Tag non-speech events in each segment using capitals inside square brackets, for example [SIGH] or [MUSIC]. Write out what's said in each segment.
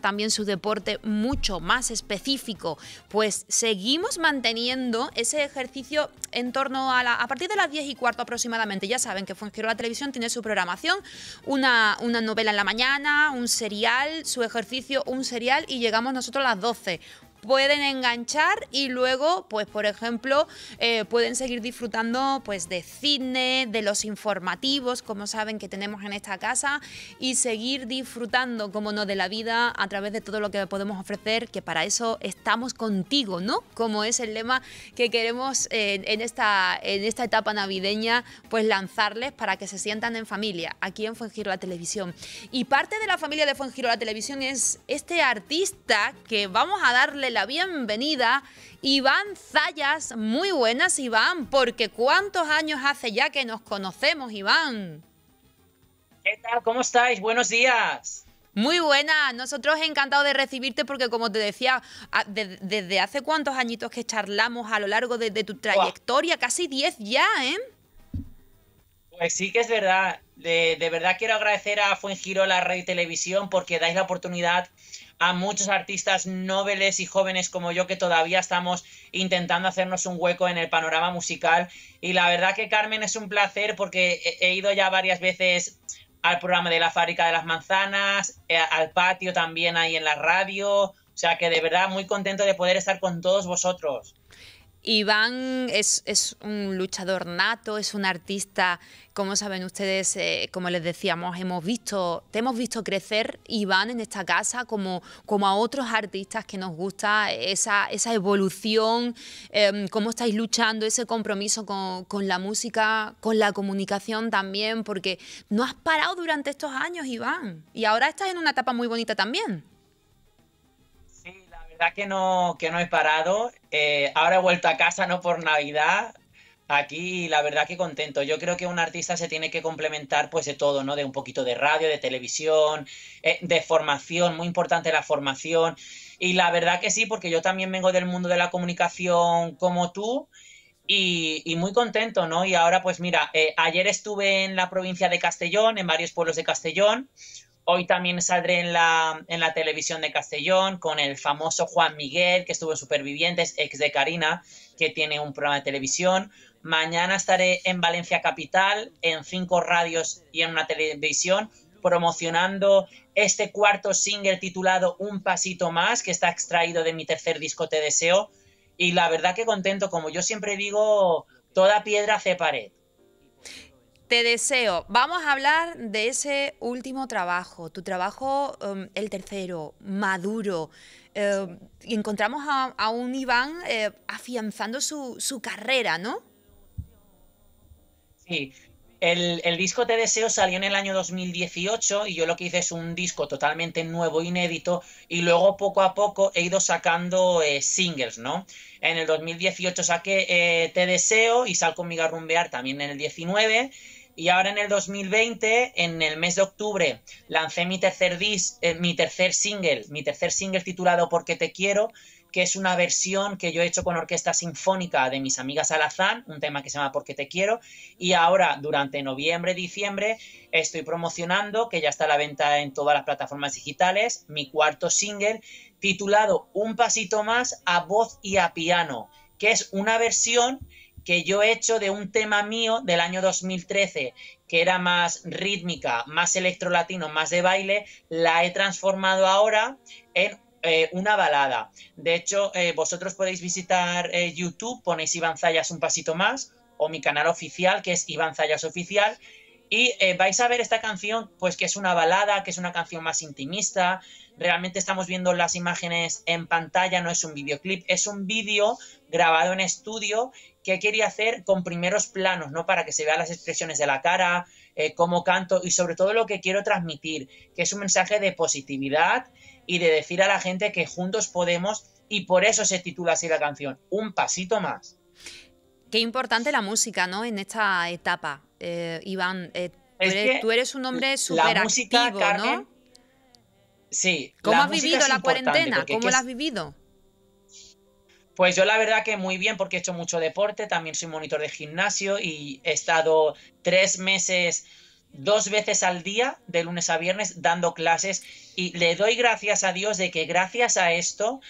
también su deporte mucho más específico, pues seguimos manteniendo ese ejercicio en torno a la... a partir de las 10 y cuarto aproximadamente, ya saben que la Televisión tiene su programación, una, una novela en la mañana, un serial, su ejercicio, un serial y llegamos nosotros a las 12, pueden enganchar y luego, pues por ejemplo, eh, pueden seguir disfrutando pues de cine, de los informativos, como saben que tenemos en esta casa y seguir disfrutando, como no, de la vida a través de todo lo que podemos ofrecer, que para eso estamos contigo, ¿no? Como es el lema que queremos eh, en, esta, en esta etapa navideña, pues lanzarles para que se sientan en familia, aquí en Fuengiro la Televisión. Y parte de la familia de Fuengiro la Televisión es este artista que vamos a darle la bienvenida. Iván Zayas, muy buenas Iván, porque ¿cuántos años hace ya que nos conocemos, Iván? ¿Qué tal? ¿Cómo estáis? Buenos días. Muy buenas. nosotros encantados de recibirte porque como te decía, desde hace cuántos añitos que charlamos a lo largo de, tu trayectoria, casi 10 ya, ¿eh? Pues sí que es verdad. De, verdad quiero agradecer a la Radio y Televisión porque dais la oportunidad a muchos artistas nobles y jóvenes como yo que todavía estamos intentando hacernos un hueco en el panorama musical. Y la verdad que Carmen es un placer porque he ido ya varias veces al programa de la fábrica de las manzanas, eh, al patio también ahí en la radio. O sea que de verdad muy contento de poder estar con todos vosotros. Iván es, un luchador nato, es un artista, como saben ustedes, eh, como les decíamos, hemos visto, te hemos visto crecer, Iván, en esta casa, como, como a otros artistas que nos gusta esa, evolución, em, cómo estáis luchando, ese compromiso con, con, la música, con la comunicación también, porque no has parado durante estos años, Iván, y ahora estás en una etapa muy bonita también verdad que no, que no he parado. Eh, ahora he vuelto a casa, no por Navidad. Aquí, la verdad que contento. Yo creo que un artista se tiene que complementar pues de todo, ¿no? De un poquito de radio, de televisión, eh, de formación, muy importante la formación. Y la verdad que sí, porque yo también vengo del mundo de la comunicación como tú. Y, muy contento, ¿no? Y ahora, pues mira, eh, ayer estuve en la provincia de Castellón, en varios pueblos de Castellón, Hoy también saldré en la, en la televisión de Castellón con el famoso Juan Miguel, que estuvo en Supervivientes, ex de Karina, que tiene un programa de televisión. Mañana estaré en Valencia Capital, en cinco radios y en una televisión, promocionando este cuarto single titulado Un Pasito Más, que está extraído de mi tercer disco Te Deseo. Y la verdad que contento, como yo siempre digo, toda piedra hace pared. Te deseo. Vamos a hablar de ese último trabajo, tu trabajo, um, el tercero, maduro. Eh, encontramos a, un Iván eh, afianzando su, su, carrera, ¿no? Sí. El, disco Te Deseo salió en el año 2018 y yo lo que hice es un disco totalmente nuevo, inédito, y luego poco a poco he ido sacando eh, singles, ¿no? En el 2018 saqué Te Deseo y Sal conmigo a rumbear también en el 19 y ahora en el 2020, en el mes de octubre, lancé mi tercer eh, mi tercer single, mi tercer single titulado Porque te quiero, que es una versión que yo he hecho con orquesta sinfónica de mis amigas Alazán, un tema que se llama Porque te quiero, y ahora durante noviembre, diciembre estoy promocionando, que ya está a la venta en todas las plataformas digitales, mi cuarto single titulado Un pasito más a voz y a piano, que es una versión que yo he hecho de un tema mío del año 2013, que era más rítmica, más electrolatino, más de baile, la he transformado ahora en eh, una balada. De hecho, eh, vosotros podéis visitar eh, YouTube, ponéis Iván Zayas un pasito más, o mi canal oficial, que es Iván Zayas Oficial, y vais a ver esta canción, pues que es una balada, que es una canción más intimista, realmente estamos viendo las imágenes en pantalla, no es un videoclip, es un vídeo grabado en estudio que quería hacer con primeros planos, ¿no? Para que se vean las expresiones de la cara, eh, cómo canto y sobre todo lo que quiero transmitir, que es un mensaje de positividad y de decir a la gente que juntos podemos y por eso se titula así la canción, Un pasito más. Qué importante la música, ¿no? En esta etapa, eh, Iván. Eh, tú, eres, un hombre súper activo, ¿no? Sí. ¿Cómo has vivido la cuarentena? ¿Cómo la has vivido? Pues yo la verdad que muy bien porque he hecho mucho deporte, también soy monitor de gimnasio y he estado tres meses, dos veces al día, de lunes a viernes, dando clases y le doy gracias a Dios de que gracias a esto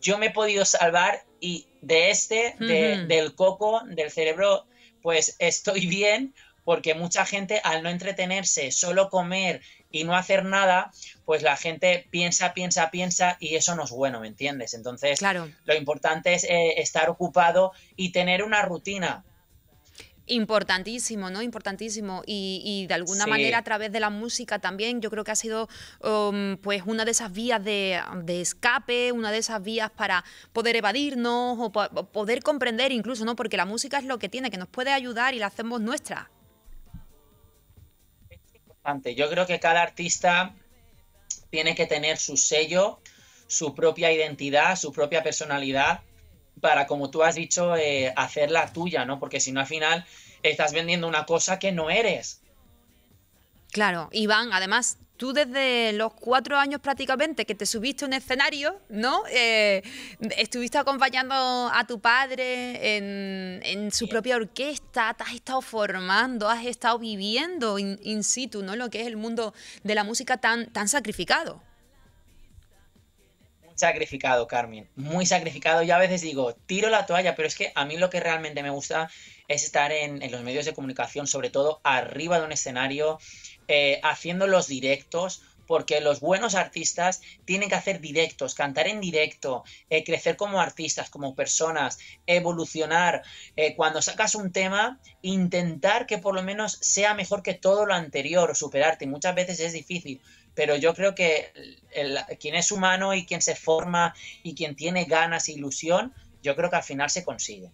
yo me he podido salvar y de este, del coco, del cerebro, pues estoy bien porque mucha gente al no entretenerse, solo comer y no hacer nada, pues la gente piensa, piensa, piensa y eso no es bueno, ¿me entiendes? Entonces, lo importante es eh, estar ocupado y tener una rutina, Importantísimo, ¿no? Importantísimo. Y, de alguna manera a través de la música también, yo creo que ha sido um, pues una de esas vías de, escape, una de esas vías para poder evadirnos o poder comprender incluso, ¿no? Porque la música es lo que tiene, que nos puede ayudar y la hacemos nuestra. Yo creo que cada artista tiene que tener su sello, su propia identidad, su propia personalidad, para, como tú has dicho, eh, hacer la tuya, ¿no? Porque si no, al final estás vendiendo una cosa que no eres. Claro, Iván, además, tú desde los cuatro años prácticamente que te subiste a un escenario, ¿no? Eh, estuviste acompañando a tu padre en, su propia orquesta, te has estado formando, has estado viviendo in, situ, ¿no? Lo que es el mundo de la música tan, sacrificado. Muy sacrificado, Carmen, muy sacrificado. Yo a veces digo, tiro la toalla, pero es que a mí lo que realmente me gusta es estar en los medios de comunicación, sobre todo arriba de un escenario, eh, haciendo los directos, porque los buenos artistas tienen que hacer directos, cantar en directo, eh, crecer como artistas, como personas, evolucionar. Eh, cuando sacas un tema, intentar que por lo menos sea mejor que todo lo anterior o superarte. Muchas veces es difícil, pero yo creo que quien es humano y quien se forma y quien tiene ganas e ilusión, yo creo que al final se consigue.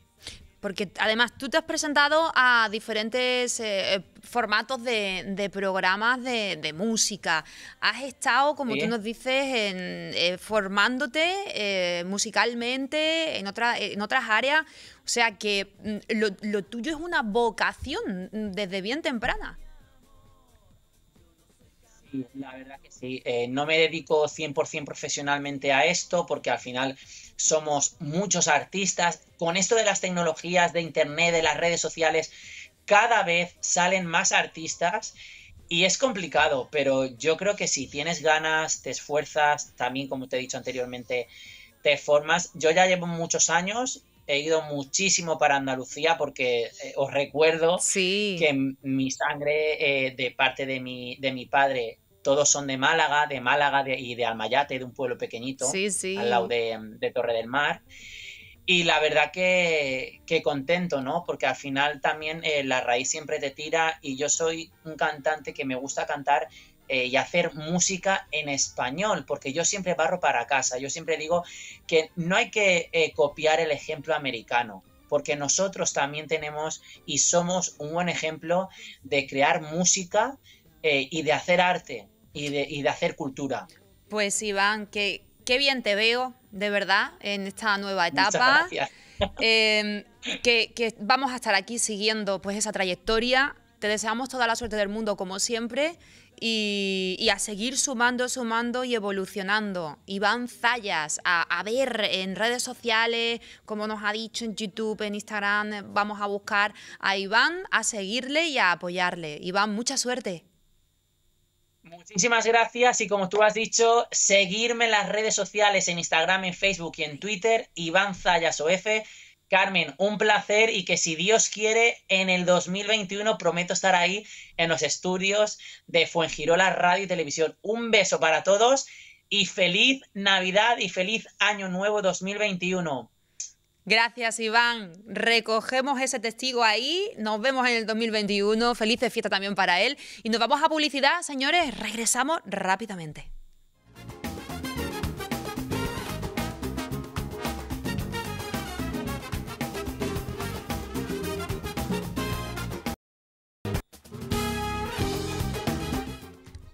Porque además tú te has presentado a diferentes eh, eh, formatos de, programas de, música. Has estado, como tú nos dices, eh, formándote musicalmente en, otra, en otras áreas. O sea que mm, lo tuyo es una vocación desde bien temprana la verdad que sí. Eh, no me dedico 100% profesionalmente a esto porque al final somos muchos artistas. Con esto de las tecnologías, de Internet, de las redes sociales, cada vez salen más artistas y es complicado, pero yo creo que si tienes ganas, te esfuerzas, también como te he dicho anteriormente, te formas. Yo ya llevo muchos años, he ido muchísimo para Andalucía porque eh, os recuerdo que mi sangre eh, de parte de mi, de mi padre todos son de Málaga, de Málaga y de Almayate, de un pueblo pequeñito, al lado de, Torre del Mar. Y la verdad que, contento, ¿no? Porque al final también eh, la raíz siempre te tira y yo soy un cantante que me gusta cantar eh, y hacer música en español, porque yo siempre barro para casa, yo siempre digo que no hay que eh, copiar el ejemplo americano, porque nosotros también tenemos y somos un buen ejemplo de crear música y de hacer arte y de, hacer cultura. Pues Iván, que, qué bien te veo, de verdad, en esta nueva etapa. ...muchas [LAUGHS] em, que, que, vamos a estar aquí siguiendo pues esa trayectoria. Te deseamos toda la suerte del mundo, como siempre, y, a seguir sumando, sumando y evolucionando. Iván Zayas, a, ver en redes sociales, como nos ha dicho en YouTube, en Instagram, vamos a buscar a Iván, a seguirle y a apoyarle. Iván, mucha suerte. Muchísimas gracias y como tú has dicho, seguirme en las redes sociales, en Instagram, en Facebook y en Twitter, Iván Zayas O.F. Carmen, un placer y que si Dios quiere, en el 2021 prometo estar ahí en los estudios de Fuengirola Radio y Televisión. Un beso para todos y feliz Navidad y feliz Año Nuevo 2021. Gracias, Iván. Recogemos ese testigo ahí. Nos vemos en el 2021. Felices fiestas también para él. Y nos vamos a publicidad, señores. Regresamos rápidamente.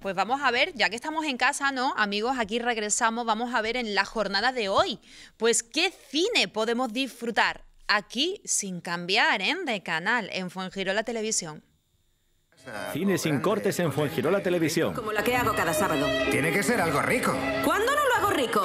Pues vamos a ver, ya que estamos en casa, ¿no? Amigos, aquí regresamos, vamos a ver en la jornada de hoy, pues qué cine podemos disfrutar aquí sin cambiar ¿eh? de canal en Fuengirola Televisión. Cine sin cortes en Fuengirola Televisión. Como la que hago cada sábado. Tiene que ser algo rico. ¿Cuándo no lo hago rico?